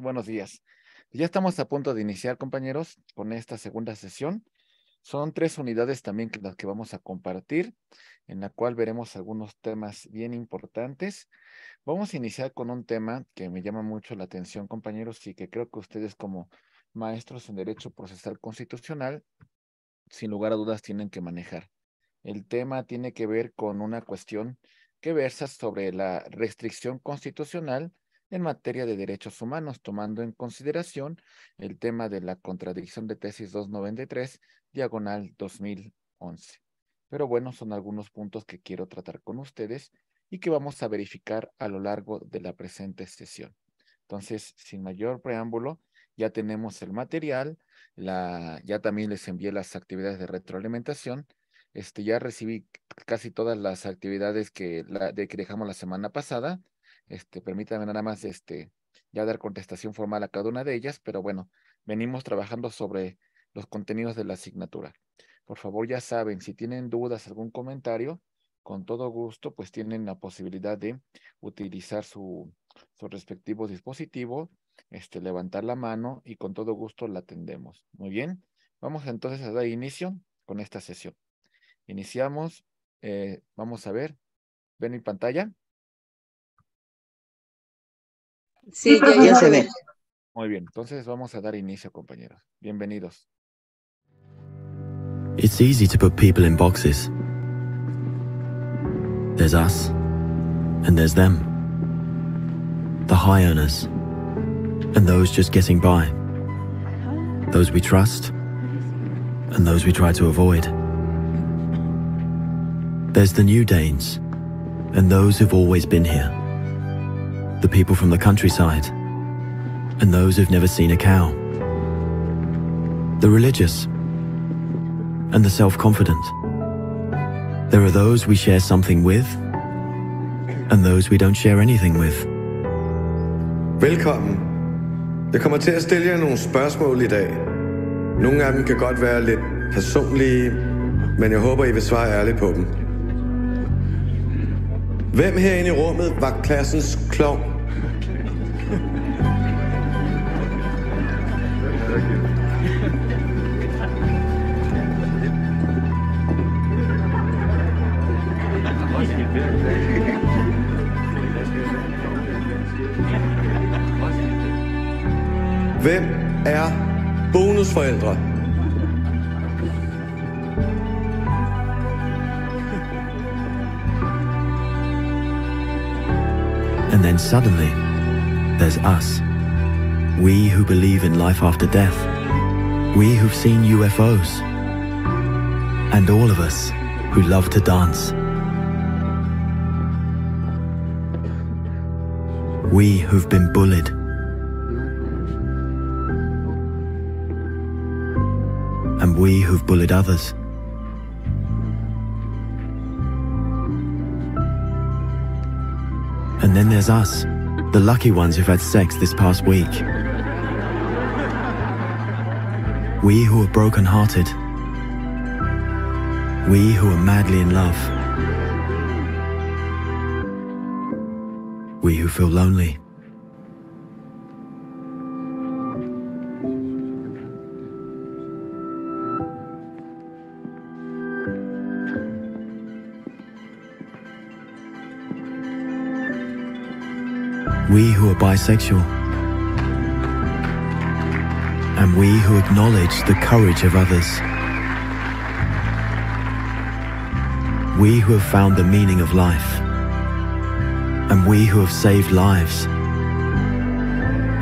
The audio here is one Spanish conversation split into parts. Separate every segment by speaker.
Speaker 1: buenos días. Ya estamos a punto de iniciar, compañeros, con esta segunda sesión. Son tres unidades también que, las que vamos a compartir, en la cual veremos algunos temas bien importantes. Vamos a iniciar con un tema que me llama mucho la atención, compañeros, y que creo que ustedes como maestros en Derecho Procesal Constitucional, sin lugar a dudas, tienen que manejar. El tema tiene que ver con una cuestión que versa sobre la restricción constitucional en materia de derechos humanos, tomando en consideración el tema de la contradicción de tesis 293, diagonal 2011. Pero bueno, son algunos puntos que quiero tratar con ustedes y que vamos a verificar a lo largo de la presente sesión. Entonces, sin mayor preámbulo, ya tenemos el material, la, ya también les envié las actividades de retroalimentación, este, ya recibí casi todas las actividades que, de que dejamos la semana pasada este, permítanme nada más este, ya dar contestación formal a cada una de ellas, pero bueno, venimos trabajando sobre los contenidos de la asignatura. Por favor, ya saben, si tienen dudas, algún comentario, con todo gusto, pues tienen la posibilidad de utilizar su, su respectivo dispositivo, este, levantar la mano y con todo gusto la atendemos. Muy bien, vamos entonces a dar inicio con esta sesión. Iniciamos, eh, vamos a ver, ven en pantalla.
Speaker 2: Sí, ya, ya se ve.
Speaker 1: Muy bien, entonces vamos a dar inicio, compañeros. Bienvenidos.
Speaker 2: It's easy to put people in boxes. There's us, and there's them. The high earners, and those just getting by. Those we trust, and those we try to avoid. There's the new Danes, and those who've always been here. the people from the countryside, and those who've never seen a cow. The religious, and the self confident. There are those we share something with, and those we don't share anything with. Velkommen. Jeg kommer til at stille jer nogle spørgsmål i dag. Nogle af dem kan godt være lidt personlige, men jeg håber, I vil svare ærligt på dem. Hvem herinde i rummet var klassens klovn? Hvem er bonusforældre? And then suddenly, there's us. We who believe in life after death. We who've seen UFOs. And all of us who love to dance. we who've been bullied. And we who've bullied others. And then there's us, the lucky ones who've had sex this past week. We who are broken-hearted. We who are madly in love. we who feel lonely. We who are bisexual. And we who acknowledge the courage of others. We who have found the meaning of life and we who have saved lives.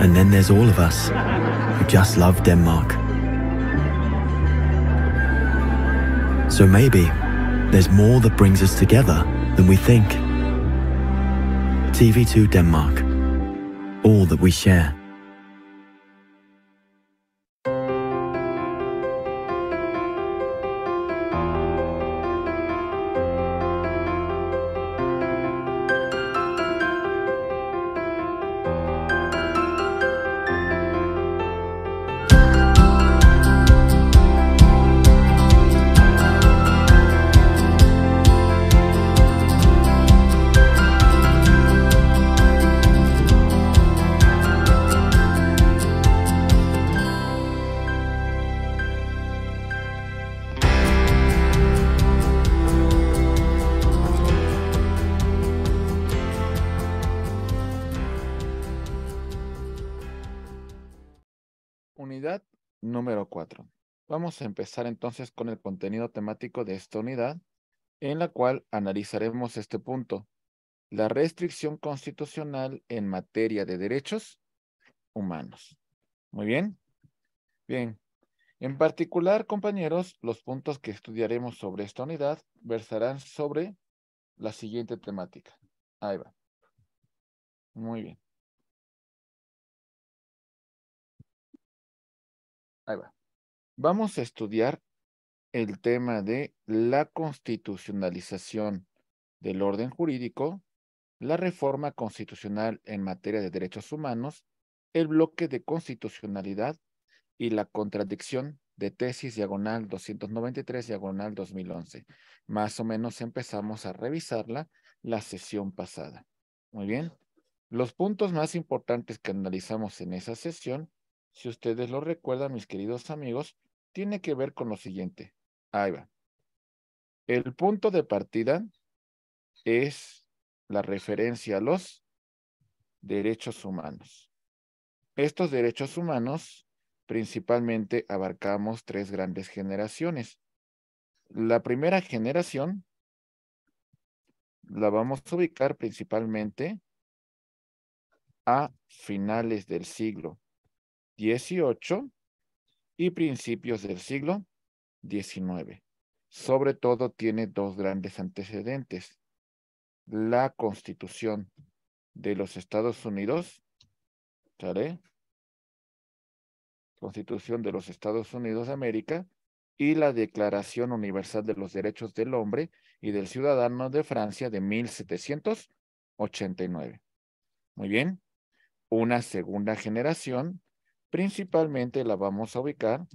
Speaker 2: And then there's all of us who just love Denmark. So maybe there's more that brings us together than we think. TV2 Denmark, all that we share.
Speaker 1: número 4. Vamos a empezar entonces con el contenido temático de esta unidad, en la cual analizaremos este punto, la restricción constitucional en materia de derechos humanos. Muy bien. Bien. En particular, compañeros, los puntos que estudiaremos sobre esta unidad versarán sobre la siguiente temática. Ahí va. Muy bien. Vamos a estudiar el tema de la constitucionalización del orden jurídico, la reforma constitucional en materia de derechos humanos, el bloque de constitucionalidad y la contradicción de tesis diagonal 293 diagonal 2011. Más o menos empezamos a revisarla la sesión pasada. Muy bien. Los puntos más importantes que analizamos en esa sesión si ustedes lo recuerdan, mis queridos amigos, tiene que ver con lo siguiente. Ahí va. El punto de partida es la referencia a los derechos humanos. Estos derechos humanos principalmente abarcamos tres grandes generaciones. La primera generación la vamos a ubicar principalmente a finales del siglo 18 y principios del siglo XIX. Sobre todo tiene dos grandes antecedentes. La Constitución de los Estados Unidos, Constitución de los Estados Unidos de América y la Declaración Universal de los Derechos del Hombre y del Ciudadano de Francia de 1789. Muy bien. Una segunda generación Principalmente la vamos a ubicar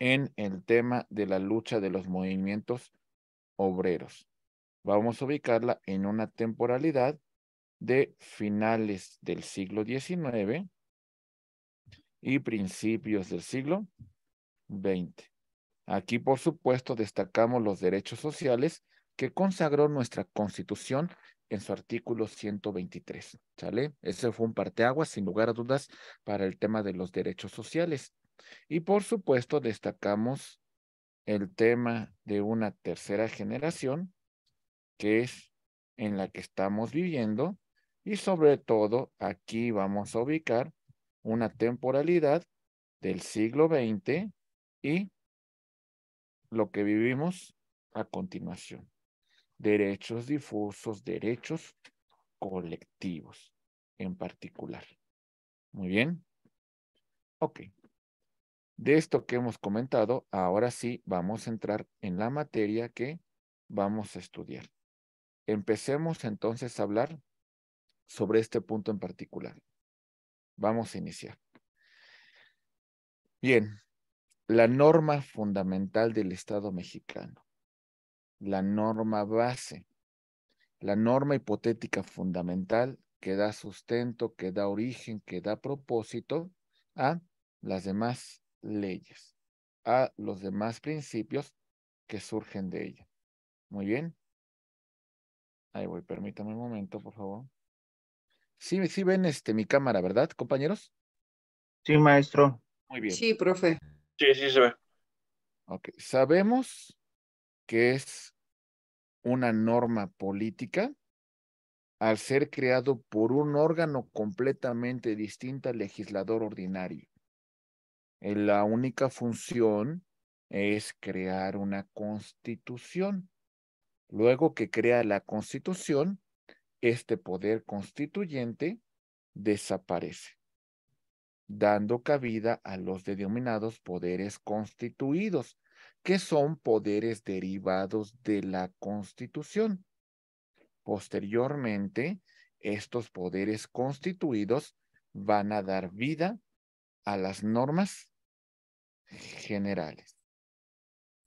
Speaker 1: en el tema de la lucha de los movimientos obreros. Vamos a ubicarla en una temporalidad de finales del siglo XIX y principios del siglo XX. Aquí, por supuesto, destacamos los derechos sociales que consagró nuestra Constitución en su artículo 123, ¿sale? Ese fue un parteaguas, sin lugar a dudas, para el tema de los derechos sociales. Y por supuesto, destacamos el tema de una tercera generación, que es en la que estamos viviendo, y sobre todo aquí vamos a ubicar una temporalidad del siglo XX y lo que vivimos a continuación derechos difusos, derechos colectivos en particular. Muy bien. Ok. De esto que hemos comentado, ahora sí vamos a entrar en la materia que vamos a estudiar. Empecemos entonces a hablar sobre este punto en particular. Vamos a iniciar. Bien, la norma fundamental del Estado mexicano la norma base, la norma hipotética fundamental que da sustento, que da origen, que da propósito a las demás leyes, a los demás principios que surgen de ella. Muy bien. Ahí voy, permítame un momento, por favor. Sí, sí ven este mi cámara, ¿verdad, compañeros? Sí, maestro. Muy bien. Sí, profe. Sí, sí se ve. Ok. Sabemos que es una norma política, al ser creado por un órgano completamente distinto al legislador ordinario. Eh, la única función es crear una constitución. Luego que crea la constitución, este poder constituyente desaparece, dando cabida a los denominados poderes constituidos, ¿Qué son poderes derivados de la Constitución. Posteriormente, estos poderes constituidos van a dar vida a las normas generales.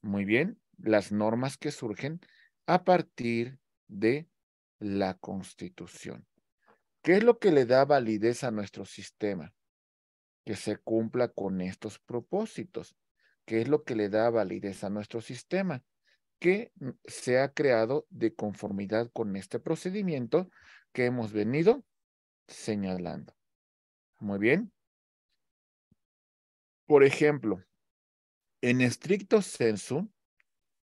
Speaker 1: Muy bien, las normas que surgen a partir de la Constitución. ¿Qué es lo que le da validez a nuestro sistema? Que se cumpla con estos propósitos que es lo que le da validez a nuestro sistema, que mm, se ha creado de conformidad con este procedimiento que hemos venido señalando. Muy bien. Por ejemplo, en estricto censo,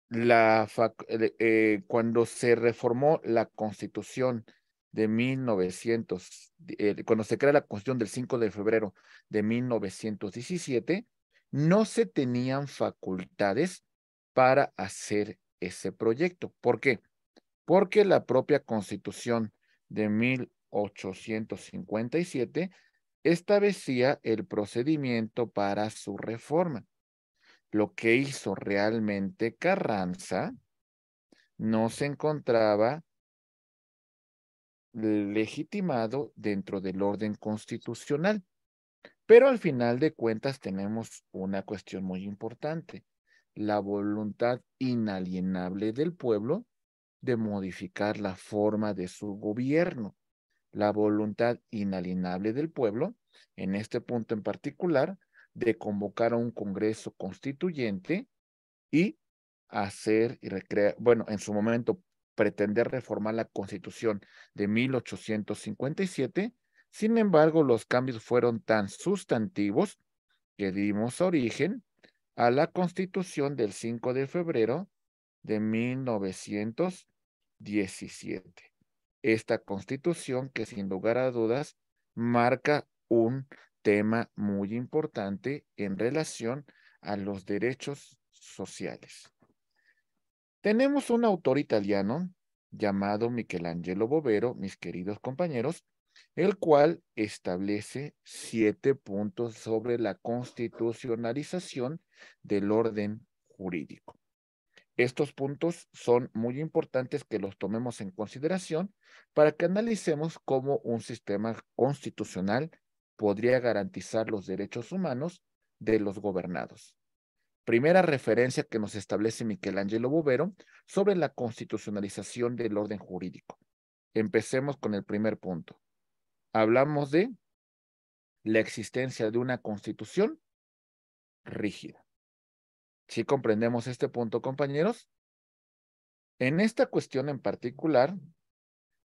Speaker 1: la, eh, cuando se reformó la constitución de 1900, eh, cuando se crea la constitución del 5 de febrero de 1917, no se tenían facultades para hacer ese proyecto. ¿Por qué? Porque la propia constitución de 1857 establecía el procedimiento para su reforma. Lo que hizo realmente Carranza no se encontraba legitimado dentro del orden constitucional. Pero al final de cuentas tenemos una cuestión muy importante, la voluntad inalienable del pueblo de modificar la forma de su gobierno. La voluntad inalienable del pueblo, en este punto en particular, de convocar a un Congreso constituyente y hacer y recrear, bueno, en su momento pretender reformar la Constitución de 1857 sin embargo, los cambios fueron tan sustantivos que dimos origen a la constitución del 5 de febrero de 1917. Esta constitución que sin lugar a dudas marca un tema muy importante en relación a los derechos sociales. Tenemos un autor italiano llamado Michelangelo Bovero, mis queridos compañeros, el cual establece siete puntos sobre la constitucionalización del orden jurídico. Estos puntos son muy importantes que los tomemos en consideración para que analicemos cómo un sistema constitucional podría garantizar los derechos humanos de los gobernados. Primera referencia que nos establece Michelangelo Bovero sobre la constitucionalización del orden jurídico. Empecemos con el primer punto hablamos de la existencia de una constitución rígida. Si comprendemos este punto, compañeros, en esta cuestión en particular,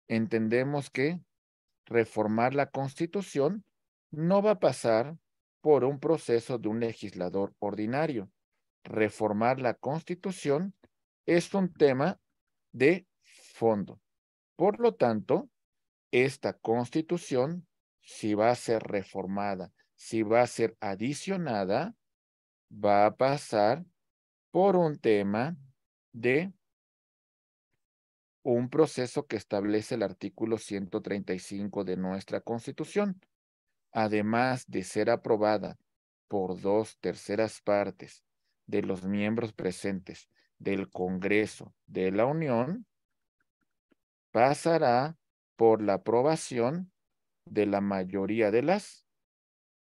Speaker 1: entendemos que reformar la constitución no va a pasar por un proceso de un legislador ordinario. Reformar la constitución es un tema de fondo. Por lo tanto, esta constitución, si va a ser reformada, si va a ser adicionada, va a pasar por un tema de un proceso que establece el artículo 135 de nuestra Constitución. Además de ser aprobada por dos terceras partes de los miembros presentes del Congreso de la Unión, pasará por la aprobación de la mayoría de las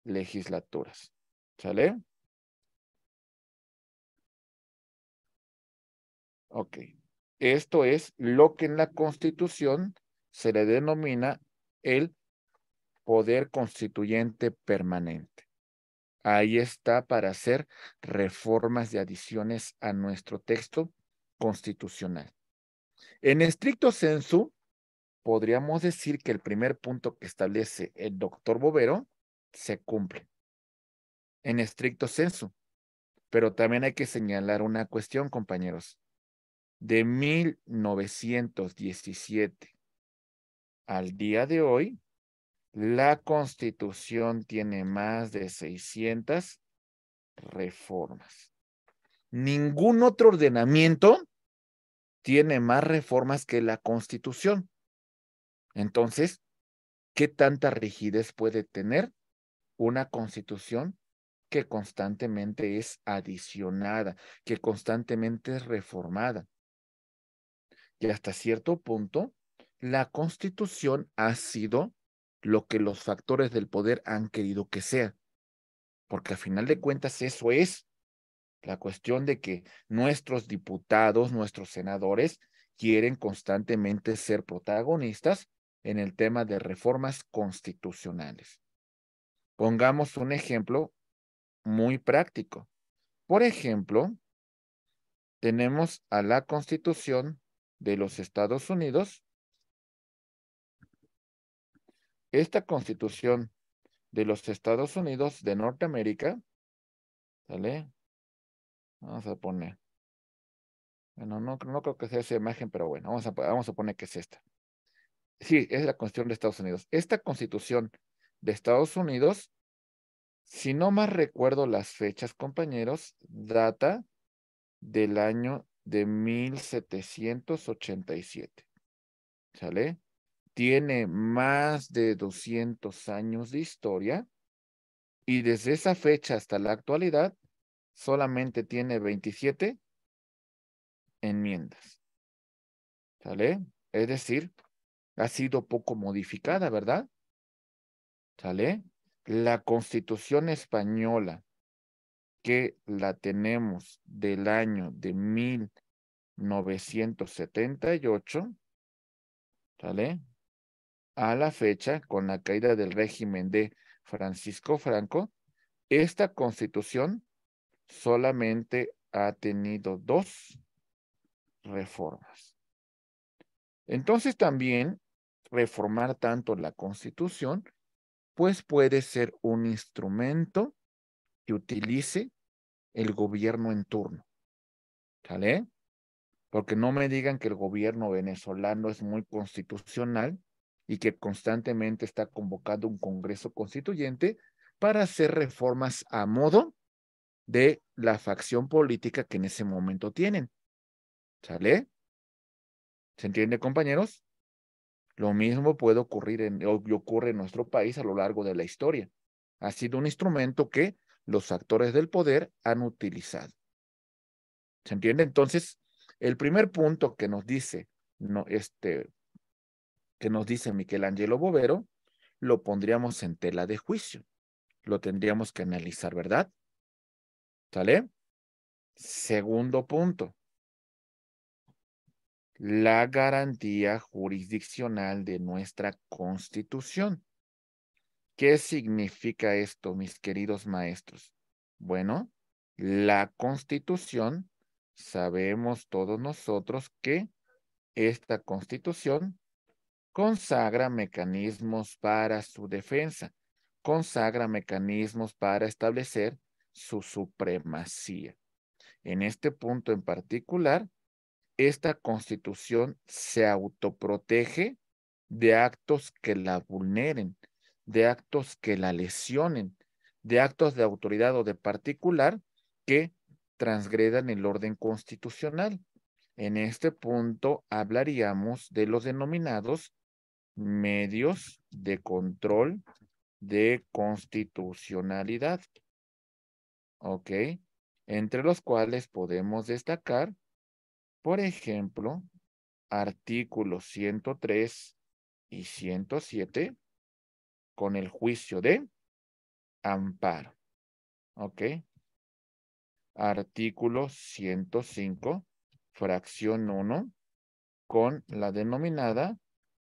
Speaker 1: legislaturas. ¿Sale? Ok. Esto es lo que en la Constitución se le denomina el poder constituyente permanente. Ahí está para hacer reformas y adiciones a nuestro texto constitucional. En estricto censo podríamos decir que el primer punto que establece el doctor Bovero se cumple en estricto senso. Pero también hay que señalar una cuestión, compañeros. De 1917 al día de hoy, la constitución tiene más de 600 reformas. Ningún otro ordenamiento tiene más reformas que la constitución. Entonces, ¿qué tanta rigidez puede tener una constitución que constantemente es adicionada, que constantemente es reformada? Y hasta cierto punto, la constitución ha sido lo que los factores del poder han querido que sea. Porque a final de cuentas eso es la cuestión de que nuestros diputados, nuestros senadores quieren constantemente ser protagonistas en el tema de reformas constitucionales. Pongamos un ejemplo muy práctico. Por ejemplo, tenemos a la Constitución de los Estados Unidos. Esta Constitución de los Estados Unidos de Norteamérica, ¿sale? Vamos a poner, bueno, no, no creo que sea esa imagen, pero bueno, vamos a, vamos a poner que es esta. Sí, es la Constitución de Estados Unidos. Esta Constitución de Estados Unidos, si no más recuerdo las fechas, compañeros, data del año de 1787. ¿Sale? Tiene más de 200 años de historia y desde esa fecha hasta la actualidad solamente tiene 27 enmiendas. ¿Sale? Es decir, ha sido poco modificada, ¿verdad? ¿Sale? La constitución española que la tenemos del año de 1978, ¿sale? A la fecha, con la caída del régimen de Francisco Franco, esta constitución solamente ha tenido dos reformas. Entonces también reformar tanto la constitución, pues puede ser un instrumento que utilice el gobierno en turno. ¿Sale? Porque no me digan que el gobierno venezolano es muy constitucional y que constantemente está convocando un Congreso Constituyente para hacer reformas a modo de la facción política que en ese momento tienen. ¿Sale? ¿Se entiende, compañeros? Lo mismo puede ocurrir en, ocurre en nuestro país a lo largo de la historia. Ha sido un instrumento que los actores del poder han utilizado. ¿Se entiende? Entonces, el primer punto que nos dice, no, este, que nos dice Michelangelo Bovero, lo pondríamos en tela de juicio. Lo tendríamos que analizar, ¿verdad? ¿Sale? Segundo punto, la garantía jurisdiccional de nuestra constitución. ¿Qué significa esto, mis queridos maestros? Bueno, la constitución, sabemos todos nosotros que esta constitución consagra mecanismos para su defensa, consagra mecanismos para establecer su supremacía. En este punto en particular, esta constitución se autoprotege de actos que la vulneren, de actos que la lesionen, de actos de autoridad o de particular que transgredan el orden constitucional. En este punto hablaríamos de los denominados medios de control de constitucionalidad. ¿Ok? Entre los cuales podemos destacar por ejemplo, artículo 103 y 107 con el juicio de amparo. ¿Ok? Artículo 105, fracción 1, con la denominada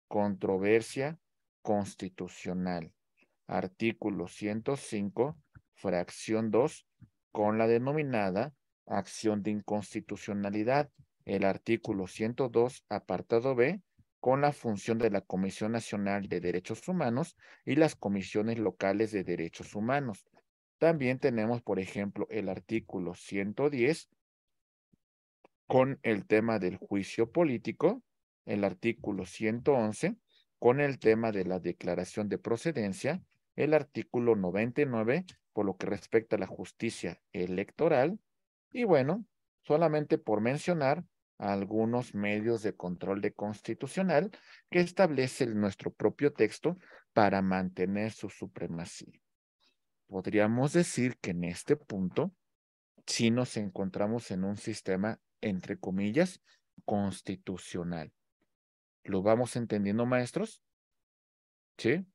Speaker 1: controversia constitucional. Artículo 105, fracción 2, con la denominada acción de inconstitucionalidad el artículo 102, apartado B, con la función de la Comisión Nacional de Derechos Humanos y las comisiones locales de derechos humanos. También tenemos, por ejemplo, el artículo 110 con el tema del juicio político, el artículo 111 con el tema de la declaración de procedencia, el artículo 99 por lo que respecta a la justicia electoral y bueno, solamente por mencionar algunos medios de control de constitucional que establece nuestro propio texto para mantener su supremacía. Podríamos decir que en este punto sí nos encontramos en un sistema, entre comillas, constitucional. ¿Lo vamos entendiendo, maestros? ¿Sí?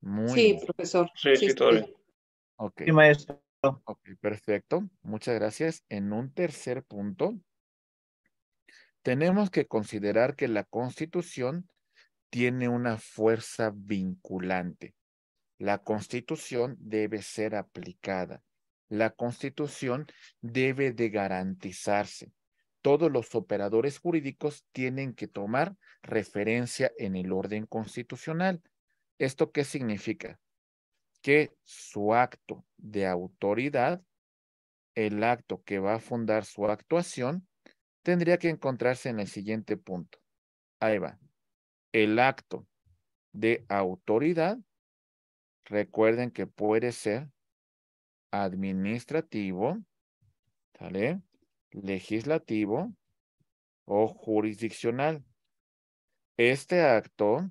Speaker 1: Muy sí, profesor. Sí, sí, sí maestro perfecto. Muchas gracias. En un tercer punto, tenemos que considerar que la Constitución tiene una fuerza vinculante. La Constitución debe ser aplicada. La Constitución debe de garantizarse. Todos los operadores jurídicos tienen que tomar referencia en el orden constitucional. ¿Esto qué significa? que su acto de autoridad, el acto que va a fundar su actuación, tendría que encontrarse en el siguiente punto. Ahí va. El acto de autoridad, recuerden que puede ser administrativo, legislativo o jurisdiccional. Este acto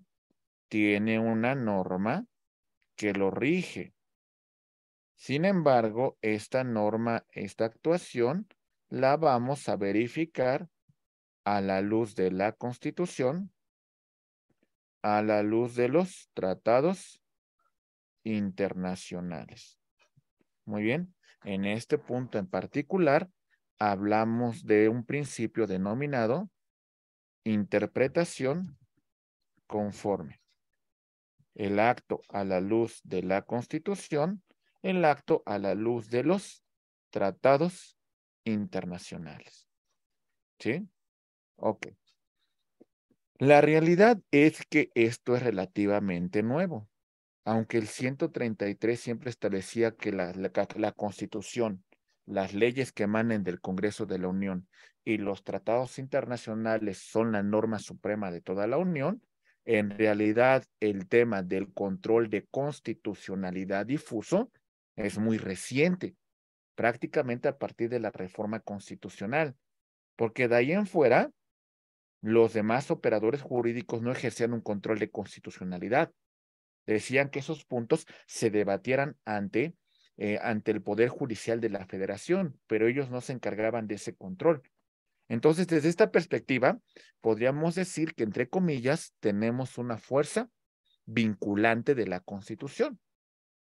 Speaker 1: tiene una norma que lo rige. Sin embargo, esta norma, esta actuación, la vamos a verificar a la luz de la Constitución, a la luz de los tratados internacionales. Muy bien, en este punto en particular, hablamos de un principio denominado interpretación conforme el acto a la luz de la Constitución, el acto a la luz de los tratados internacionales. ¿Sí? Ok. La realidad es que esto es relativamente nuevo. Aunque el 133 siempre establecía que la, Constitución, las leyes que emanen del Congreso de la Unión y los tratados internacionales son la norma suprema de toda la Unión, en realidad, el tema del control de constitucionalidad difuso es muy reciente, prácticamente a partir de la reforma constitucional, porque de ahí en fuera, los demás operadores jurídicos no ejercían un control de constitucionalidad. Decían que esos puntos se debatieran ante, eh, ante el Poder Judicial de la Federación, pero ellos no se encargaban de ese control. Entonces, desde esta perspectiva, podríamos decir que, entre comillas, tenemos una fuerza vinculante de la Constitución,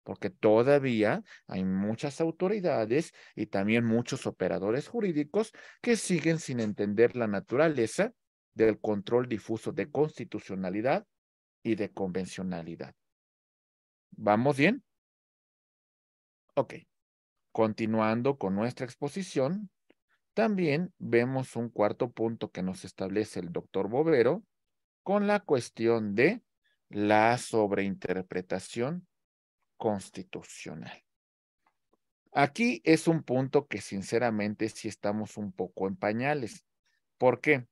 Speaker 1: porque todavía hay muchas autoridades y también muchos operadores jurídicos que siguen sin entender la naturaleza del control difuso de constitucionalidad y de convencionalidad. ¿Vamos bien? Ok. Continuando con nuestra exposición, también vemos un cuarto punto que nos establece el doctor Bovero con la cuestión de la sobreinterpretación constitucional. Aquí es un punto que sinceramente sí estamos un poco en pañales. ¿Por qué?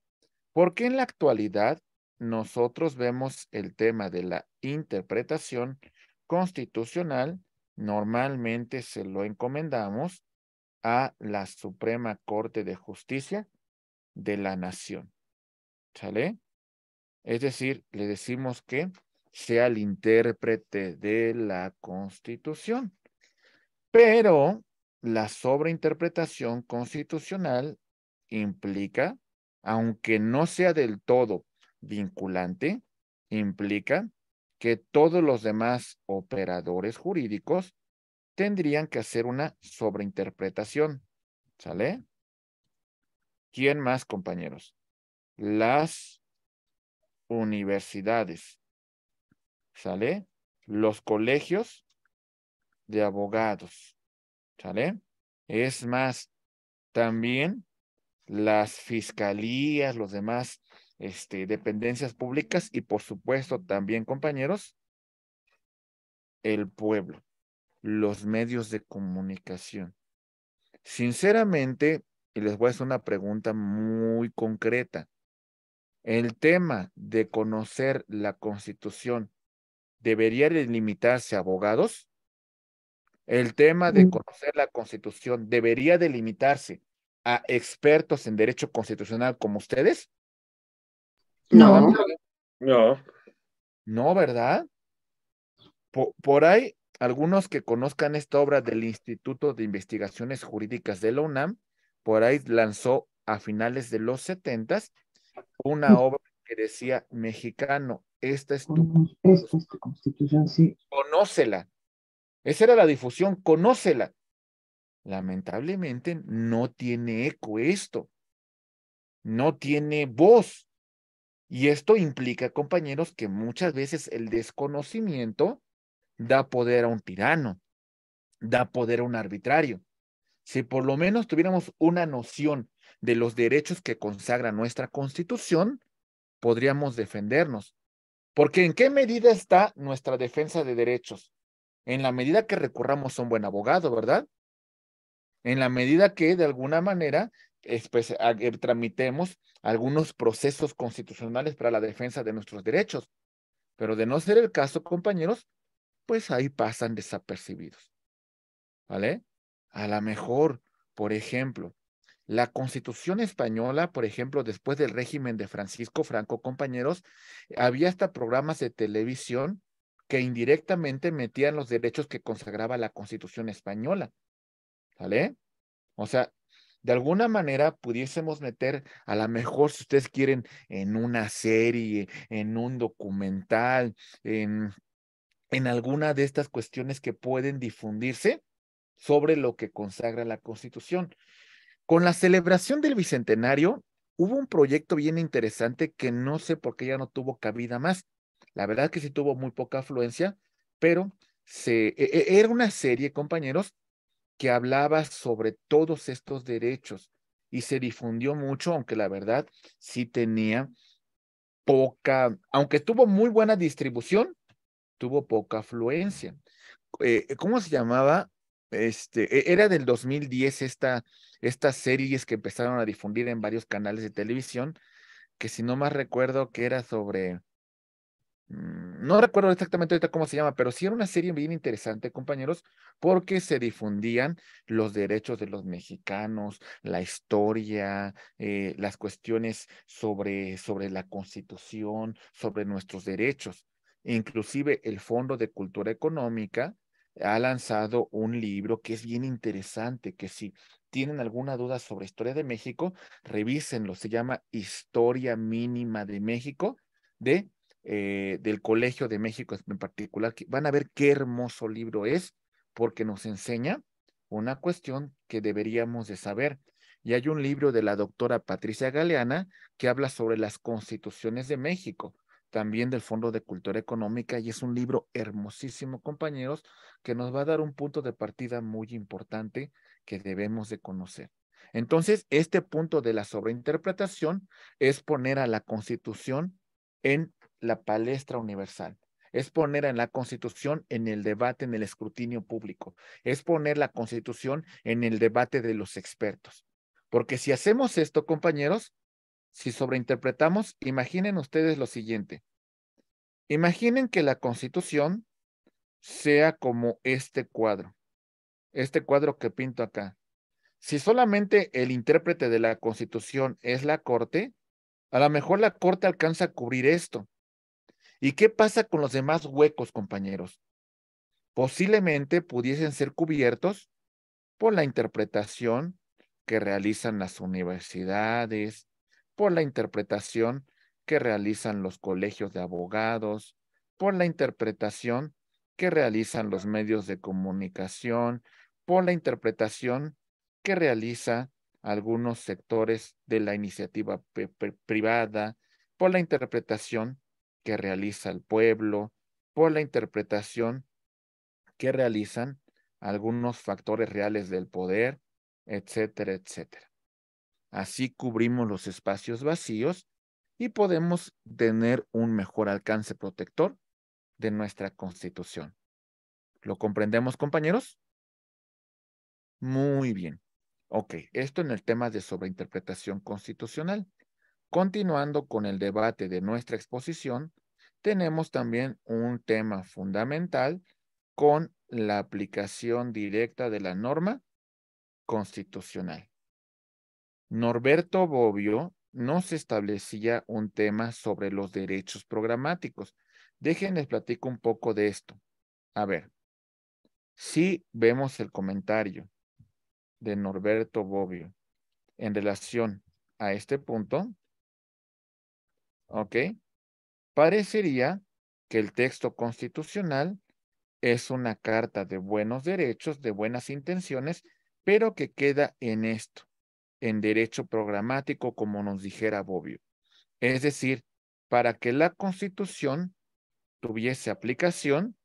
Speaker 1: Porque en la actualidad nosotros vemos el tema de la interpretación constitucional, normalmente se lo encomendamos a la Suprema Corte de Justicia de la Nación. ¿Sale? Es decir, le decimos que sea el intérprete de la Constitución. Pero la sobreinterpretación constitucional implica, aunque no sea del todo vinculante, implica que todos los demás operadores jurídicos tendrían que hacer una sobreinterpretación. ¿Sale? ¿Quién más, compañeros? Las universidades. ¿Sale? Los colegios de abogados. ¿Sale? Es más, también las fiscalías, los demás este, dependencias públicas y por supuesto también, compañeros, el pueblo los medios de comunicación. Sinceramente, y les voy a hacer una pregunta muy concreta, el tema de conocer la constitución debería delimitarse a abogados. El tema de mm. conocer la constitución debería delimitarse a expertos en derecho constitucional como ustedes. No. No. No, ¿verdad? Por, por ahí algunos que conozcan esta obra del Instituto de Investigaciones Jurídicas de la UNAM, por ahí lanzó a finales de los setentas una mm. obra que decía mexicano, esta es tu, esta es constitución, sí. Conócela. Esa era la difusión, conócela. Lamentablemente no tiene eco esto, no tiene voz. Y esto implica, compañeros, que muchas veces el desconocimiento da poder a un tirano, da poder a un arbitrario. Si por lo menos tuviéramos una noción de los derechos que consagra nuestra constitución, podríamos defendernos. Porque ¿en qué medida está nuestra defensa de derechos? En la medida que recurramos a un buen abogado, ¿verdad? En la medida que de alguna manera pues, eh, tramitemos algunos procesos constitucionales para la defensa de nuestros derechos. Pero de no ser el caso, compañeros, pues ahí pasan desapercibidos. ¿Vale? A lo mejor, por ejemplo, la constitución española, por ejemplo, después del régimen de Francisco Franco, compañeros, había hasta programas de televisión que indirectamente metían los derechos que consagraba la constitución española. ¿Vale? O sea, de alguna manera pudiésemos meter, a lo mejor si ustedes quieren, en una serie, en un documental, en en alguna de estas cuestiones que pueden difundirse sobre lo que consagra la Constitución. Con la celebración del Bicentenario, hubo un proyecto bien interesante que no sé por qué ya no tuvo cabida más. La verdad que sí tuvo muy poca afluencia, pero se, e, e, era una serie, compañeros, que hablaba sobre todos estos derechos y se difundió mucho, aunque la verdad sí tenía poca, aunque tuvo muy buena distribución, tuvo poca afluencia. Eh, eh, ¿Cómo se llamaba? Este, e, era del 2010 esta, estas series que empezaron a difundir en varios canales de televisión, que si no más recuerdo que era sobre, mm, no recuerdo exactamente ahorita cómo se llama, pero sí era una serie bien interesante, compañeros, porque se difundían los derechos de los mexicanos, la historia, eh, las cuestiones sobre, sobre la constitución, sobre nuestros derechos. Inclusive el Fondo de Cultura Económica ha lanzado un libro que es bien interesante, que si tienen alguna duda sobre historia de México, revísenlo. Se llama Historia Mínima de México de, eh, del Colegio de México en particular. Van a ver qué hermoso libro es porque nos enseña una cuestión que deberíamos de saber. Y hay un libro de la doctora Patricia Galeana que habla sobre las constituciones de México también del Fondo de Cultura Económica y es un libro hermosísimo, compañeros, que nos va a dar un punto de partida muy importante que debemos de conocer. Entonces, este punto de la sobreinterpretación es poner a la Constitución en la palestra universal, es poner a la Constitución en el debate, en el escrutinio público, es poner la Constitución en el debate de los expertos. Porque si hacemos esto, compañeros, si sobreinterpretamos, imaginen ustedes lo siguiente. Imaginen que la constitución sea como este cuadro, este cuadro que pinto acá. Si solamente el intérprete de la constitución es la corte, a lo mejor la corte alcanza a cubrir esto. ¿Y qué pasa con los demás huecos, compañeros? Posiblemente pudiesen ser cubiertos por la interpretación que realizan las universidades, por la interpretación que realizan los colegios de abogados, por la interpretación que realizan los medios de comunicación, por la interpretación que realiza algunos sectores de la iniciativa privada, por la interpretación que realiza el pueblo, por la interpretación que realizan algunos factores reales del poder, etcétera, etcétera. Así cubrimos los espacios vacíos y podemos tener un mejor alcance protector de nuestra constitución. ¿Lo comprendemos, compañeros? Muy bien. Ok, esto en el tema de sobreinterpretación constitucional. Continuando con el debate de nuestra exposición, tenemos también un tema fundamental con la aplicación directa de la norma constitucional. Norberto Bobbio no se establecía un tema sobre los derechos programáticos. Déjenles platico un poco de esto. A ver, si vemos el comentario de Norberto Bobbio en relación a este punto, ¿ok? Parecería que el texto constitucional es una carta de buenos derechos, de buenas intenciones, pero que queda en esto en derecho programático, como nos dijera Bobbio. Es decir, para que la Constitución tuviese aplicación,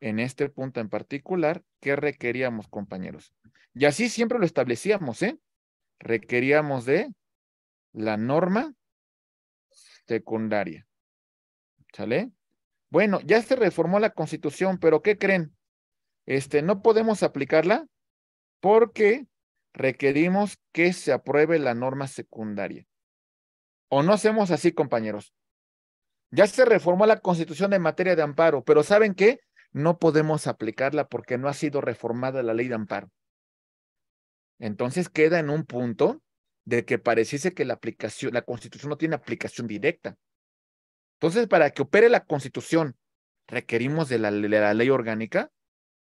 Speaker 1: en este punto en particular, ¿qué requeríamos, compañeros? Y así siempre lo establecíamos, ¿eh? Requeríamos de la norma secundaria. ¿Sale? Bueno, ya se reformó la Constitución, pero ¿qué creen? Este, no podemos aplicarla porque requerimos que se apruebe la norma secundaria. O no hacemos así, compañeros. Ya se reformó la constitución en materia de amparo, pero ¿saben qué? No podemos aplicarla porque no ha sido reformada la ley de amparo. Entonces queda en un punto de que pareciese que la aplicación, la constitución no tiene aplicación directa. Entonces, para que opere la constitución, requerimos de la, de la ley orgánica,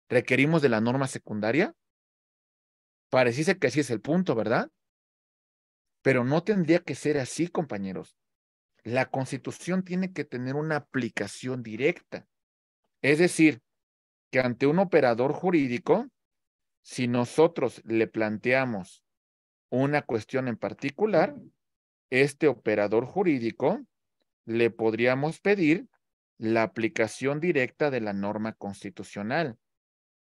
Speaker 1: requerimos de la norma secundaria, Pareciese que así es el punto, ¿verdad? Pero no tendría que ser así, compañeros. La constitución tiene que tener una aplicación directa. Es decir, que ante un operador jurídico, si nosotros le planteamos una cuestión en particular, este operador jurídico le podríamos pedir la aplicación directa de la norma constitucional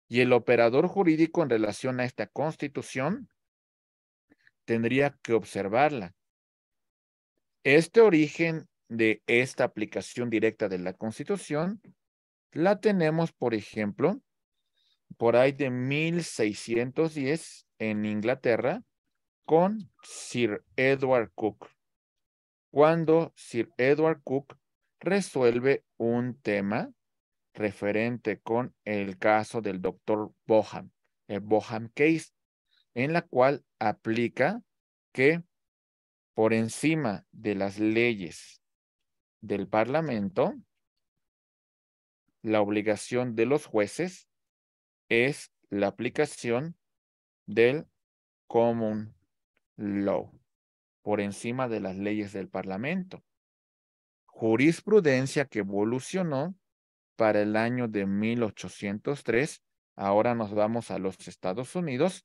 Speaker 1: y el operador jurídico en relación a esta constitución tendría que observarla. Este origen de esta aplicación directa de la constitución la tenemos, por ejemplo, por ahí de 1610 en Inglaterra con Sir Edward Cook, cuando Sir Edward Cook resuelve un tema referente con el caso del doctor Boham, el Boham Case, en la cual aplica que por encima de las leyes del Parlamento, la obligación de los jueces es la aplicación del common law, por encima de las leyes del Parlamento. Jurisprudencia que evolucionó para el año de 1803. Ahora nos vamos a los Estados Unidos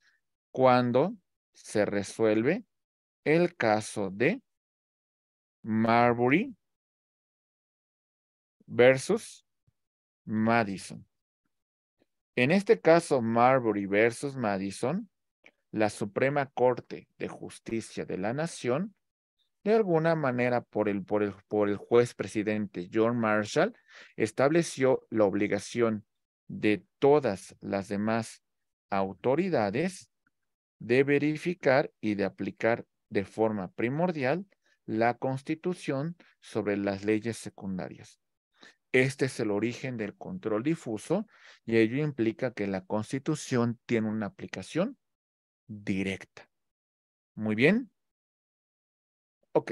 Speaker 1: cuando se resuelve el caso de Marbury versus Madison. En este caso, Marbury versus Madison, la Suprema Corte de Justicia de la Nación de alguna manera por el, por el juez presidente John Marshall, estableció la obligación de todas las demás autoridades de verificar y de aplicar de forma primordial la constitución sobre las leyes secundarias. Este es el origen del control difuso y ello implica que la constitución tiene una aplicación directa. Muy bien, Ok,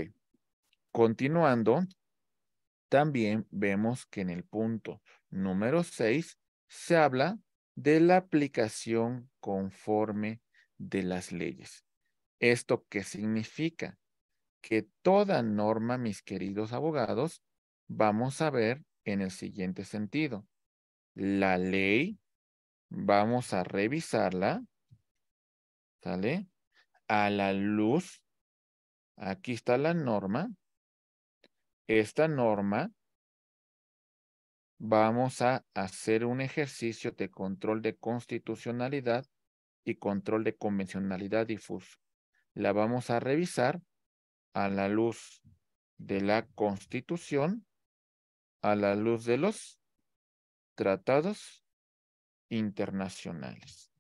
Speaker 1: continuando, también vemos que en el punto número 6 se habla de la aplicación conforme de las leyes. ¿Esto qué significa? Que toda norma, mis queridos abogados, vamos a ver en el siguiente sentido. La ley, vamos a revisarla, ¿sale? A la luz Aquí está la norma. Esta norma, vamos a hacer un ejercicio de control de constitucionalidad y control de convencionalidad difuso. La vamos a revisar a la luz de la Constitución, a la luz de los tratados internacionales.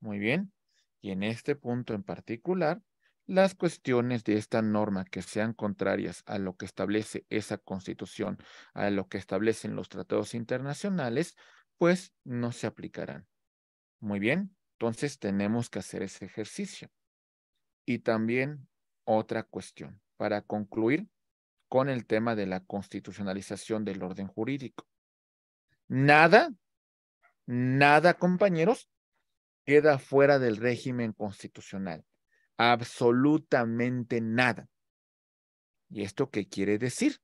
Speaker 1: Muy bien. Y en este punto en particular, las cuestiones de esta norma que sean contrarias a lo que establece esa constitución, a lo que establecen los tratados internacionales, pues no se aplicarán. Muy bien, entonces tenemos que hacer ese ejercicio. Y también otra cuestión, para concluir con el tema de la constitucionalización del orden jurídico. Nada, nada, compañeros, queda fuera del régimen constitucional absolutamente nada. ¿Y esto qué quiere decir?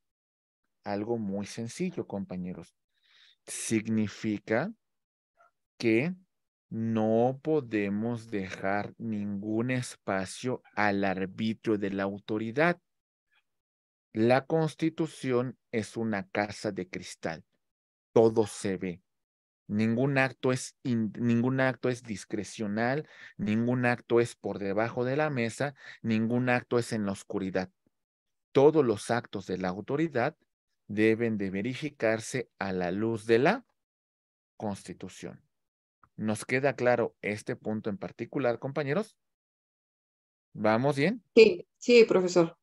Speaker 1: Algo muy sencillo, compañeros. Significa que no podemos dejar ningún espacio al arbitrio de la autoridad. La constitución es una casa de cristal. Todo se ve. Ningún acto es, ningún acto es discrecional, ningún acto es por debajo de la mesa, ningún acto es en la oscuridad. Todos los actos de la autoridad deben de verificarse a la luz de la Constitución. ¿Nos queda claro este punto en particular, compañeros? ¿Vamos bien? Sí, sí, profesor.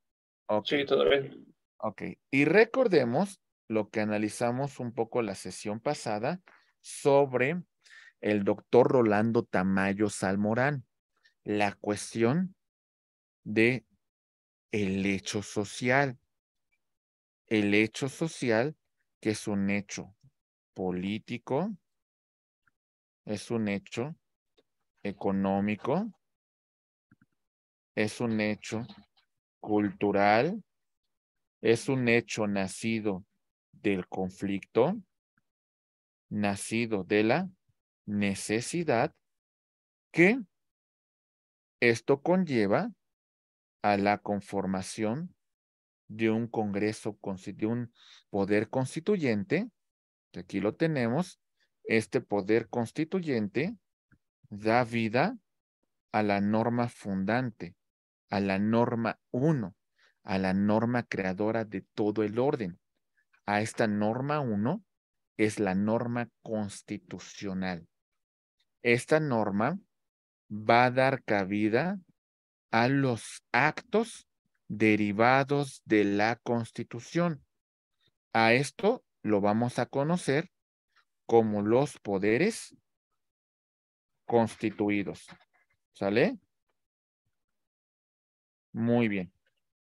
Speaker 1: Sí, todo bien. Ok, y recordemos lo que analizamos un poco la sesión pasada, sobre el doctor Rolando Tamayo Salmorán, la cuestión de el hecho social. El hecho social, que es un hecho político, es un hecho económico, es un hecho cultural, es un hecho nacido del conflicto, nacido de la necesidad que esto conlleva a la conformación de un Congreso, de un poder constituyente, aquí lo tenemos, este poder constituyente da vida a la norma fundante, a la norma uno, a la norma creadora de todo el orden. A esta norma uno es la norma constitucional. Esta norma va a dar cabida a los actos derivados de la Constitución. A esto lo vamos a conocer como los poderes constituidos. ¿Sale? Muy bien.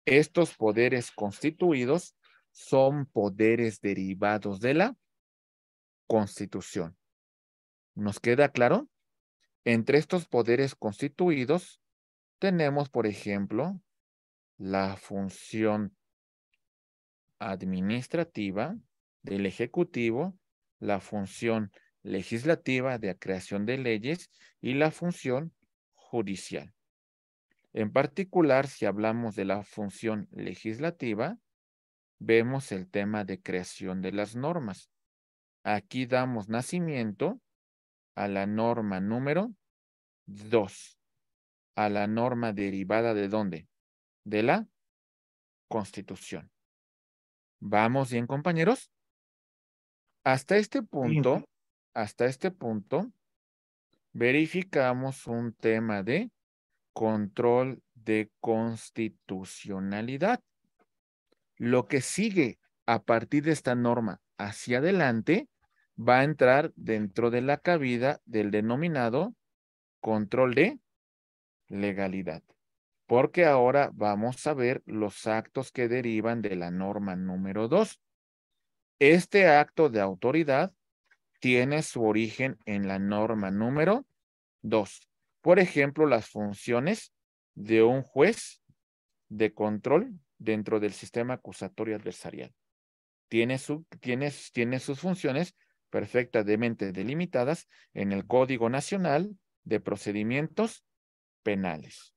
Speaker 1: Estos poderes constituidos son poderes derivados de la constitución. ¿Nos queda claro? Entre estos poderes constituidos tenemos, por ejemplo, la función administrativa del Ejecutivo, la función legislativa de creación de leyes y la función judicial. En particular, si hablamos de la función legislativa, vemos el tema de creación de las normas. Aquí damos nacimiento a la norma número 2, a la norma derivada de dónde? De la Constitución. ¿Vamos bien, compañeros? Hasta este punto, hasta este punto, verificamos un tema de control de constitucionalidad. Lo que sigue a partir de esta norma hacia adelante va a entrar dentro de la cabida del denominado control de legalidad, porque ahora vamos a ver los actos que derivan de la norma número dos. Este acto de autoridad tiene su origen en la norma número dos. Por ejemplo, las funciones de un juez de control dentro del sistema acusatorio adversarial. Tiene, tiene, tiene sus funciones perfectamente delimitadas en el Código Nacional de Procedimientos Penales.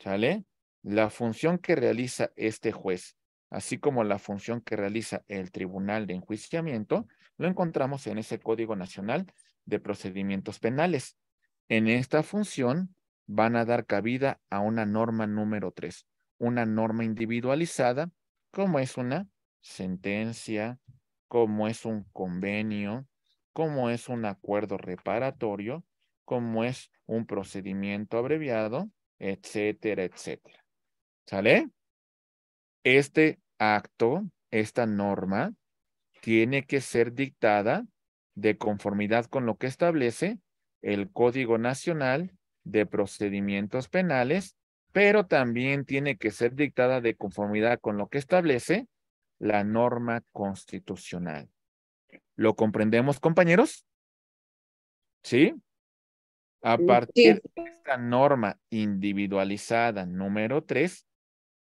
Speaker 1: ¿Sale? La función que realiza este juez, así como la función que realiza el Tribunal de Enjuiciamiento, lo encontramos en ese Código Nacional de Procedimientos Penales. En esta función van a dar cabida a una norma número 3, una norma individualizada, como es una sentencia, como es un convenio, como es un acuerdo reparatorio, como es un procedimiento abreviado, etcétera, etcétera. ¿Sale? Este acto, esta norma, tiene que ser dictada de conformidad con lo que establece el Código Nacional de Procedimientos Penales, pero también tiene que ser dictada de conformidad con lo que establece la norma constitucional. ¿Lo comprendemos, compañeros? ¿Sí? A partir de esta norma individualizada número 3,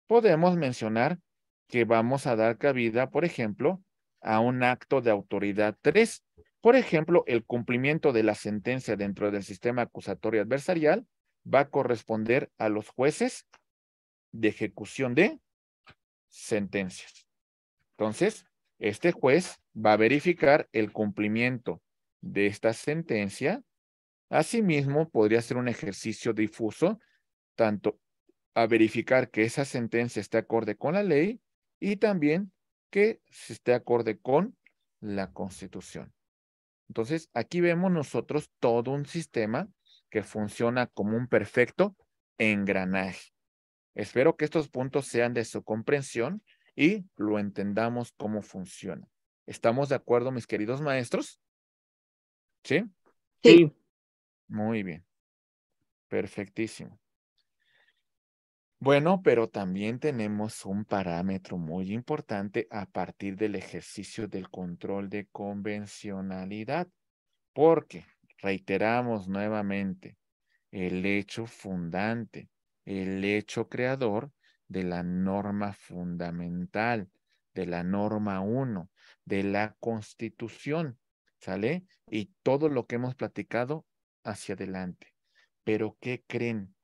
Speaker 1: podemos mencionar que vamos a dar cabida, por ejemplo, a un acto de autoridad 3. Por ejemplo, el cumplimiento de la sentencia dentro del sistema acusatorio adversarial va a corresponder a los jueces de ejecución de sentencias. Entonces, este juez va a verificar el cumplimiento de esta sentencia. Asimismo, podría ser un ejercicio difuso, tanto a verificar que esa sentencia esté acorde con la ley y también que se esté acorde con la Constitución. Entonces, aquí vemos nosotros todo un sistema que funciona como un perfecto engranaje. Espero que estos puntos sean de su comprensión y lo entendamos cómo funciona. ¿Estamos de acuerdo, mis queridos maestros? ¿Sí? Sí. Muy bien. Perfectísimo. Bueno, pero también tenemos un parámetro muy importante a partir del ejercicio del control de convencionalidad, porque, reiteramos nuevamente, el hecho fundante, el hecho creador de la norma fundamental, de la norma 1, de la constitución, ¿sale? Y todo lo que hemos platicado hacia adelante. Pero ¿qué creen?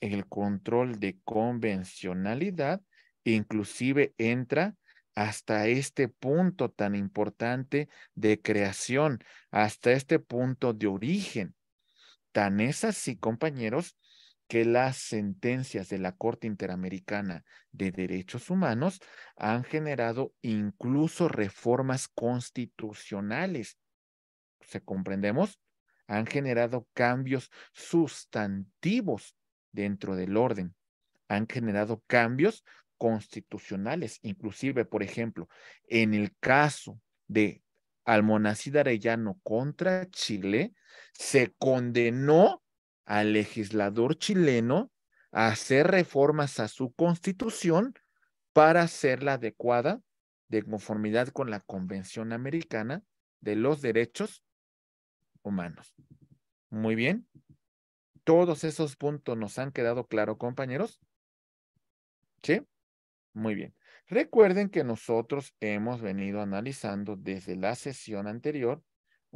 Speaker 1: El control de convencionalidad inclusive entra hasta este punto tan importante de creación, hasta este punto de origen. Tan es así, compañeros, que las sentencias de la Corte Interamericana de Derechos Humanos han generado incluso reformas constitucionales. ¿Se comprendemos? Han generado cambios sustantivos dentro del orden. Han generado cambios constitucionales, inclusive, por ejemplo, en el caso de Almonacid Arellano contra Chile, se condenó al legislador chileno a hacer reformas a su constitución para hacerla adecuada de conformidad con la Convención Americana de los Derechos Humanos. Muy bien. Todos esos puntos nos han quedado claros, compañeros. ¿Sí? Muy bien. Recuerden que nosotros hemos venido analizando desde la sesión anterior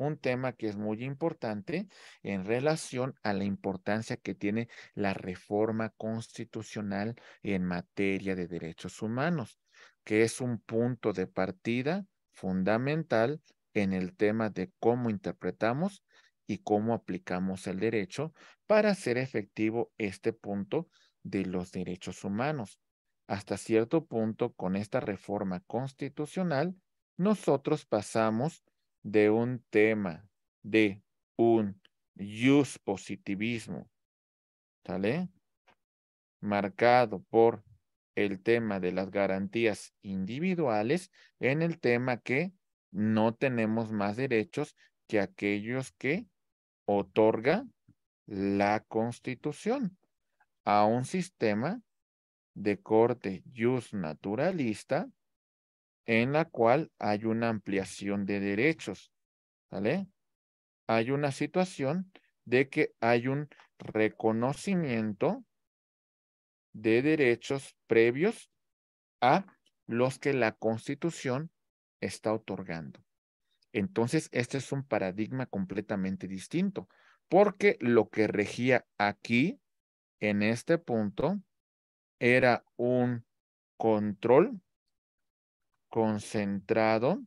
Speaker 1: un tema que es muy importante en relación a la importancia que tiene la reforma constitucional en materia de derechos humanos, que es un punto de partida fundamental en el tema de cómo interpretamos y cómo aplicamos el derecho para hacer efectivo este punto de los derechos humanos. Hasta cierto punto, con esta reforma constitucional, nosotros pasamos de un tema, de un jus positivismo, ¿sale? Marcado por el tema de las garantías individuales en el tema que no tenemos más derechos que aquellos que otorga la Constitución a un sistema de corte jus naturalista en la cual hay una ampliación de derechos. ¿Vale? Hay una situación de que hay un reconocimiento de derechos previos a los que la Constitución está otorgando. Entonces, este es un paradigma completamente distinto, porque lo que regía aquí, en este punto, era un control concentrado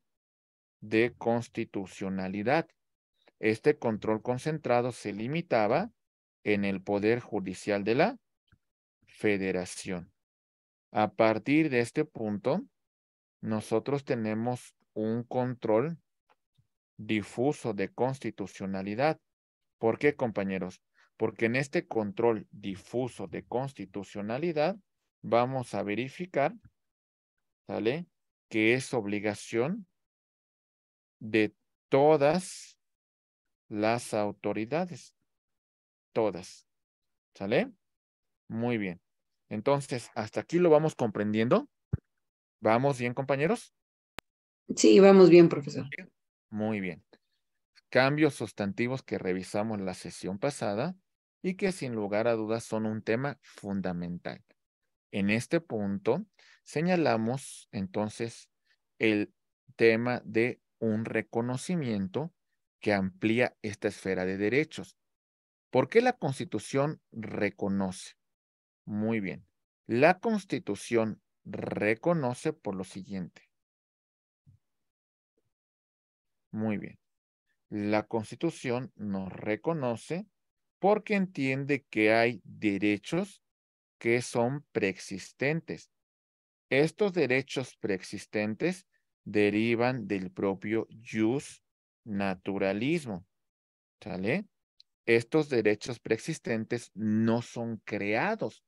Speaker 1: de constitucionalidad. Este control concentrado se limitaba en el Poder Judicial de la Federación. A partir de este punto, nosotros tenemos un control difuso de constitucionalidad. ¿Por qué, compañeros? Porque en este control difuso de constitucionalidad vamos a verificar, ¿sale? que es obligación de todas las autoridades. Todas. ¿Sale? Muy bien. Entonces, hasta aquí lo vamos comprendiendo. ¿Vamos bien, compañeros? Sí, vamos bien, profesor. Muy bien. Cambios sustantivos que revisamos la sesión pasada y que sin lugar a dudas son un tema fundamental. En este punto, señalamos entonces el tema de un reconocimiento que amplía esta esfera de derechos. ¿Por qué la Constitución reconoce? Muy bien. La Constitución reconoce por lo siguiente. Muy bien. La Constitución nos reconoce porque entiende que hay derechos que son preexistentes. Estos derechos preexistentes derivan del propio jus naturalismo. ¿Sale? Estos derechos preexistentes no son creados.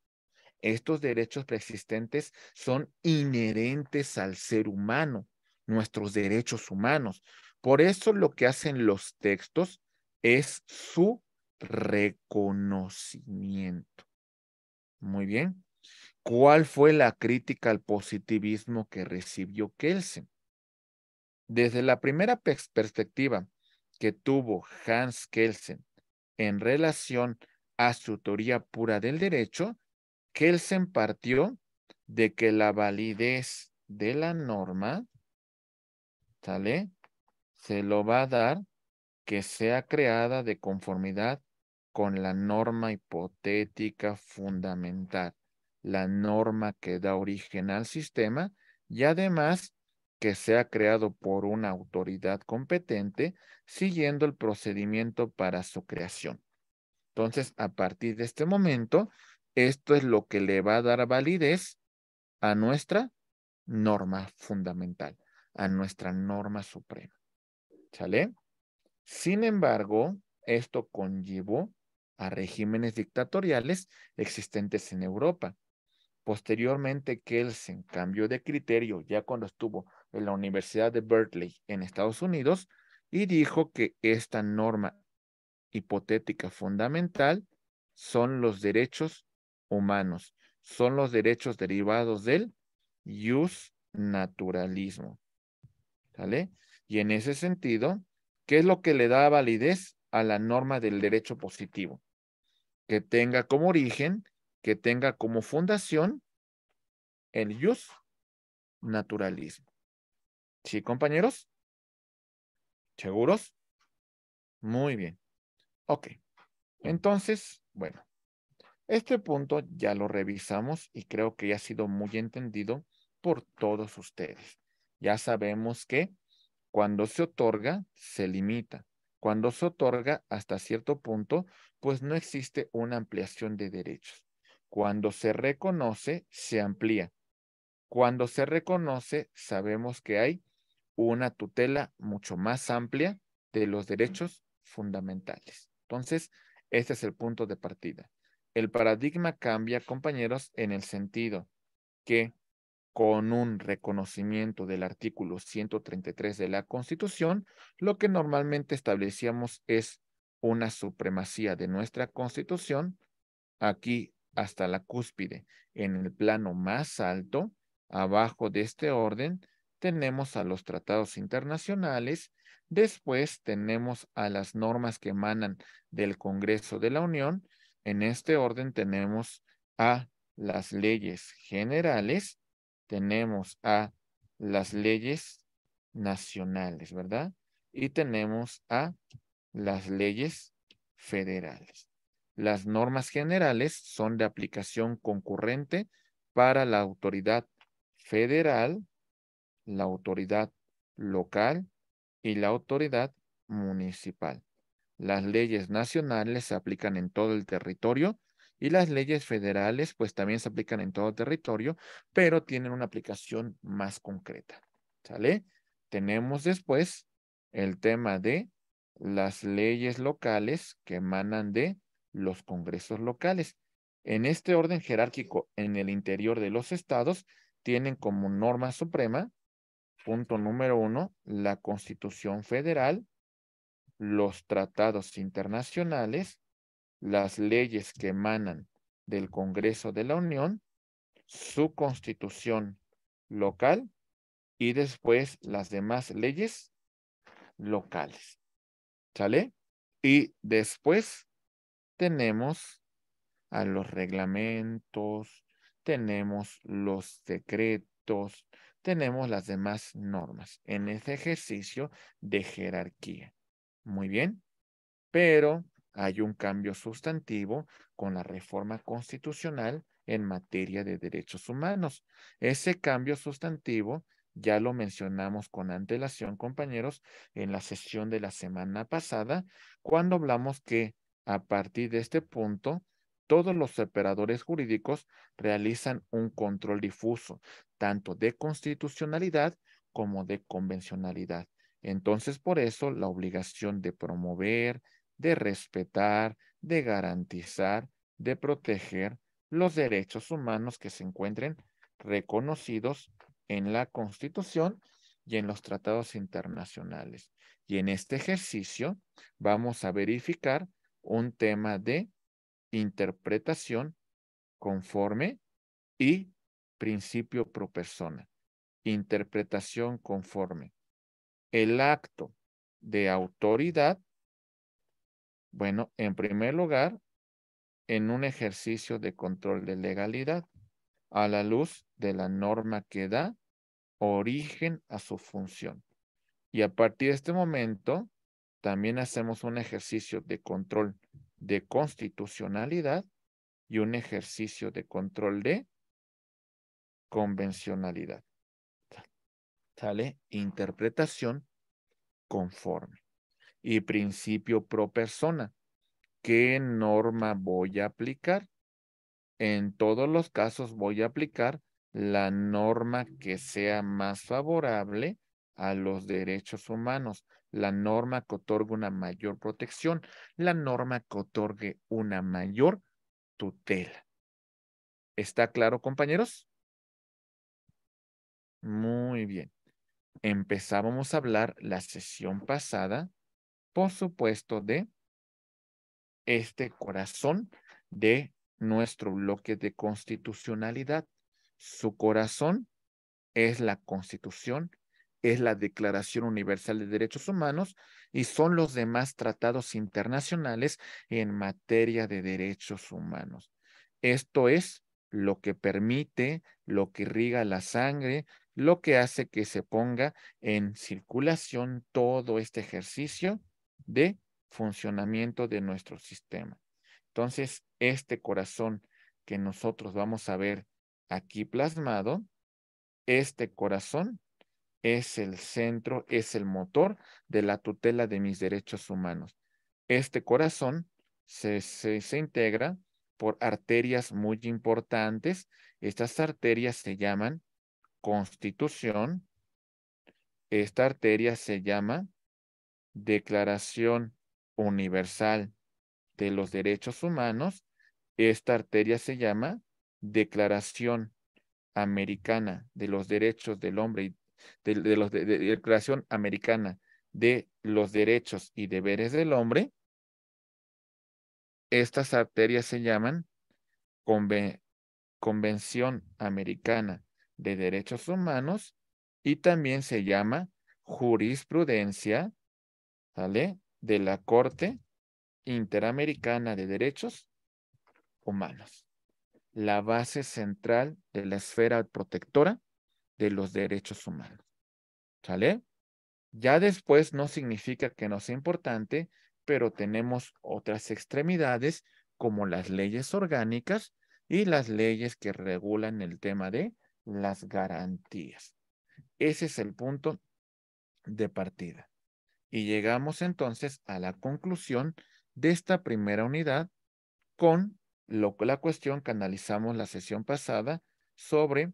Speaker 1: Estos derechos preexistentes son inherentes al ser humano, nuestros derechos humanos. Por eso lo que hacen los textos es su reconocimiento. Muy bien. ¿Cuál fue la crítica al positivismo que recibió Kelsen? Desde la primera perspectiva que tuvo Hans Kelsen en relación a su teoría pura del derecho, Kelsen partió de que la validez de la norma, ¿sale? Se lo va a dar que sea creada de conformidad con la norma hipotética fundamental, la norma que da origen al sistema y además que sea creado por una autoridad competente siguiendo el procedimiento para su creación. Entonces, a partir de este momento, esto es lo que le va a dar validez a nuestra norma fundamental, a nuestra norma suprema. ¿Sale? Sin embargo, esto conllevó a regímenes dictatoriales existentes en Europa. Posteriormente, Kelsen cambió de criterio ya cuando estuvo en la Universidad de Berkeley en Estados Unidos y dijo que esta norma hipotética fundamental son los derechos humanos, son los derechos derivados del jus naturalismo. ¿vale? Y en ese sentido, ¿qué es lo que le da validez a la norma del derecho positivo? que tenga como origen, que tenga como fundación el jus naturalismo. ¿Sí, compañeros? ¿Seguros? Muy bien. Ok. Entonces, bueno, este punto ya lo revisamos y creo que ya ha sido muy entendido por todos ustedes. Ya sabemos que cuando se otorga, se limita. Cuando se otorga hasta cierto punto, pues no existe una ampliación de derechos. Cuando se reconoce, se amplía. Cuando se reconoce, sabemos que hay una tutela mucho más amplia de los derechos fundamentales. Entonces, este es el punto de partida. El paradigma cambia, compañeros, en el sentido que con un reconocimiento del artículo 133 de la Constitución, lo que normalmente establecíamos es una supremacía de nuestra Constitución aquí hasta la cúspide. En el plano más alto, abajo de este orden, tenemos a los tratados internacionales, después tenemos a las normas que emanan del Congreso de la Unión, en este orden tenemos a las leyes generales, tenemos a las leyes nacionales, ¿verdad? Y tenemos a las leyes federales. Las normas generales son de aplicación concurrente para la autoridad federal, la autoridad local y la autoridad municipal. Las leyes nacionales se aplican en todo el territorio y las leyes federales, pues también se aplican en todo territorio, pero tienen una aplicación más concreta. ¿Sale? Tenemos después el tema de las leyes locales que emanan de los congresos locales. En este orden jerárquico, en el interior de los estados, tienen como norma suprema, punto número uno, la Constitución Federal, los tratados internacionales, las leyes que emanan del Congreso de la Unión, su constitución local y después las demás leyes locales. ¿Sale? Y después tenemos a los reglamentos, tenemos los decretos, tenemos las demás normas en ese ejercicio de jerarquía. Muy bien, pero hay un cambio sustantivo con la reforma constitucional en materia de derechos humanos. Ese cambio sustantivo ya lo mencionamos con antelación, compañeros, en la sesión de la semana pasada, cuando hablamos que a partir de este punto, todos los operadores jurídicos realizan un control difuso, tanto de constitucionalidad como de convencionalidad. Entonces, por eso, la obligación de promover, de respetar, de garantizar, de proteger los derechos humanos que se encuentren reconocidos en la Constitución y en los tratados internacionales. Y en este ejercicio vamos a verificar un tema de interpretación conforme y principio pro persona. Interpretación conforme. El acto de autoridad bueno, en primer lugar, en un ejercicio de control de legalidad a la luz de la norma que da origen a su función. Y a partir de este momento, también hacemos un ejercicio de control de constitucionalidad y un ejercicio de control de convencionalidad. ¿Sale? Interpretación conforme y principio pro persona. ¿Qué norma voy a aplicar? En todos los casos voy a aplicar la norma que sea más favorable a los derechos humanos, la norma que otorgue una mayor protección, la norma que otorgue una mayor tutela. ¿Está claro, compañeros? Muy bien. Empezábamos a hablar la sesión pasada por supuesto, de este corazón de nuestro bloque de constitucionalidad. Su corazón es la constitución, es la Declaración Universal de Derechos Humanos y son los demás tratados internacionales en materia de derechos humanos. Esto es lo que permite, lo que irriga la sangre, lo que hace que se ponga en circulación todo este ejercicio de funcionamiento de nuestro sistema. Entonces, este corazón que nosotros vamos a ver aquí plasmado, este corazón es el centro, es el motor de la tutela de mis derechos humanos. Este corazón se, integra por arterias muy importantes. Estas arterias se llaman constitución. Esta arteria se llama Declaración Universal de los Derechos Humanos, esta arteria se llama Declaración Americana de los Derechos del Hombre y de, Declaración Americana de los Derechos y Deberes del Hombre. Estas arterias se llaman Convención Americana de Derechos Humanos y también se llama jurisprudencia ¿sale? De la Corte Interamericana de Derechos Humanos, la base central de la esfera protectora de los derechos humanos. ¿Sale? Ya después no significa que no sea importante, pero tenemos otras extremidades como las leyes orgánicas y las leyes que regulan el tema de las garantías. Ese es el punto de partida. Y llegamos entonces a la conclusión de esta primera unidad con la cuestión que analizamos la sesión pasada sobre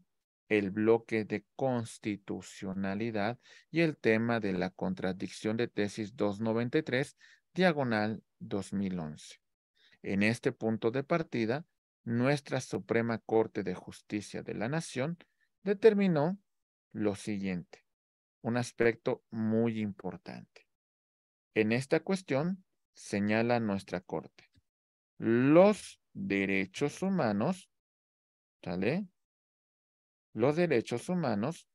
Speaker 1: el bloque de constitucionalidad y el tema de la contradicción de tesis 293, diagonal 2011. En este punto de partida, nuestra Suprema Corte de Justicia de la Nación determinó lo siguiente, un aspecto muy importante. En esta cuestión señala nuestra Corte. Los derechos humanos, ¿sale? Los derechos humanos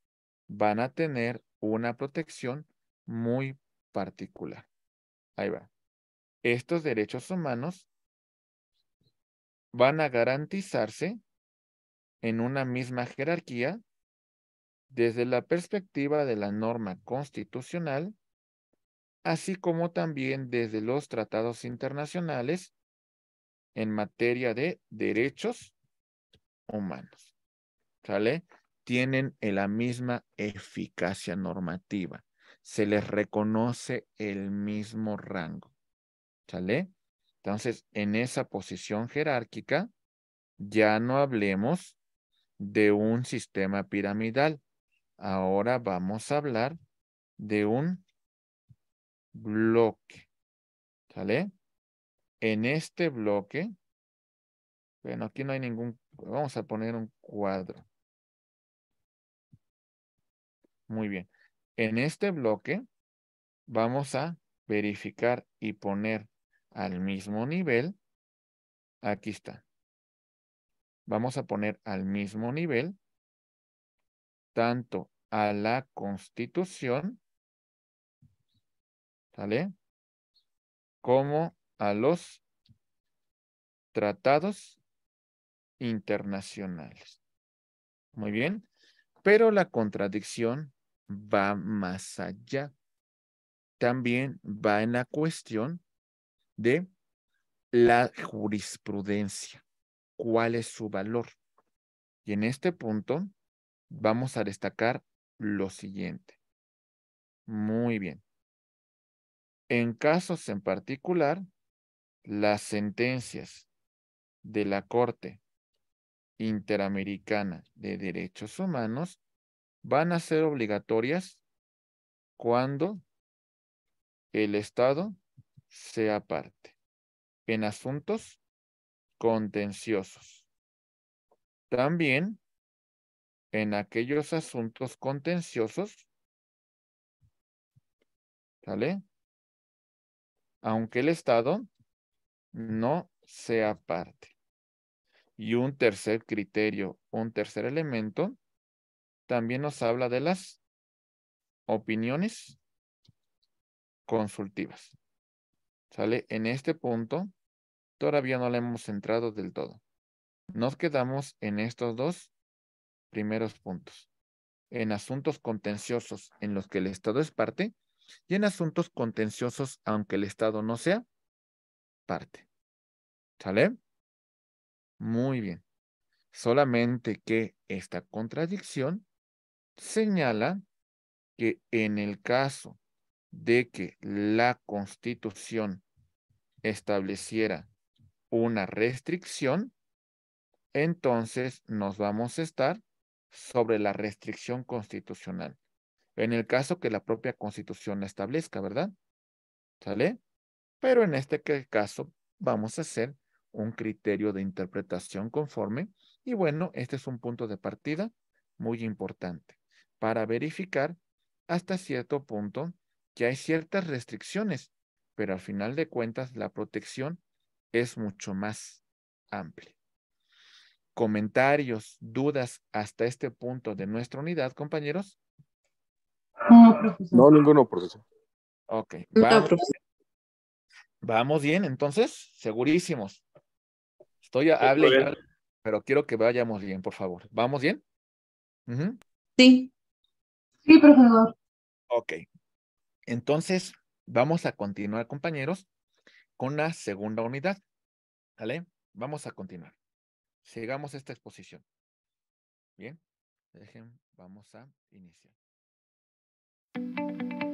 Speaker 1: van a tener una protección muy particular. Ahí va. Estos derechos humanos van a garantizarse en una misma jerarquía desde la perspectiva de la norma constitucional así como también desde los tratados internacionales en materia de derechos humanos. ¿Sale? Tienen la misma eficacia normativa. Se les reconoce el mismo rango. ¿Sale? Entonces, en esa posición jerárquica, ya no hablemos de un sistema piramidal. Ahora vamos a hablar de un bloque. ¿Sale? En este bloque, bueno, aquí no hay ningún, vamos a poner un cuadro. Muy bien. En este bloque vamos a verificar y poner al mismo nivel. Aquí está. Vamos a poner al mismo nivel tanto a la constitución ¿Sale? Como a los tratados internacionales. Muy bien. Pero la contradicción va más allá. También va en la cuestión de la jurisprudencia. ¿Cuál es su valor? Y en este punto vamos a destacar lo siguiente. Muy bien. En casos en particular, las sentencias de la Corte Interamericana de Derechos Humanos van a ser obligatorias cuando el Estado sea parte en asuntos contenciosos. También en aquellos asuntos contenciosos, ¿sale? aunque el Estado no sea parte. Y un tercer criterio, un tercer elemento, también nos habla de las opiniones consultivas. ¿Sale? En este punto todavía no le hemos centrado del todo. Nos quedamos en estos dos primeros puntos. En asuntos contenciosos en los que el Estado es parte y en asuntos contenciosos, aunque el Estado no sea parte. ¿Sale? Muy bien. Solamente que esta contradicción señala que en el caso de que la Constitución estableciera una restricción, entonces nos vamos a estar sobre la restricción constitucional en el caso que la propia constitución la establezca, ¿verdad? ¿Sale? Pero en este caso vamos a hacer un criterio de interpretación conforme y bueno, este es un punto de partida muy importante para verificar hasta cierto punto que hay ciertas restricciones, pero al final de cuentas la protección es mucho más amplia. Comentarios, dudas hasta este punto de nuestra unidad, compañeros. No, ah, No, ninguno, profesor. Ok. Vamos, bien, entonces, segurísimos. Estoy a, hablar, pero quiero que vayamos bien, por favor. ¿Vamos bien? Sí. Sí, profesor. Ok. Entonces, vamos a continuar, compañeros, con la segunda unidad. ¿Vale? Vamos a continuar. Sigamos esta exposición. Bien. Dejen, vamos a iniciar. Música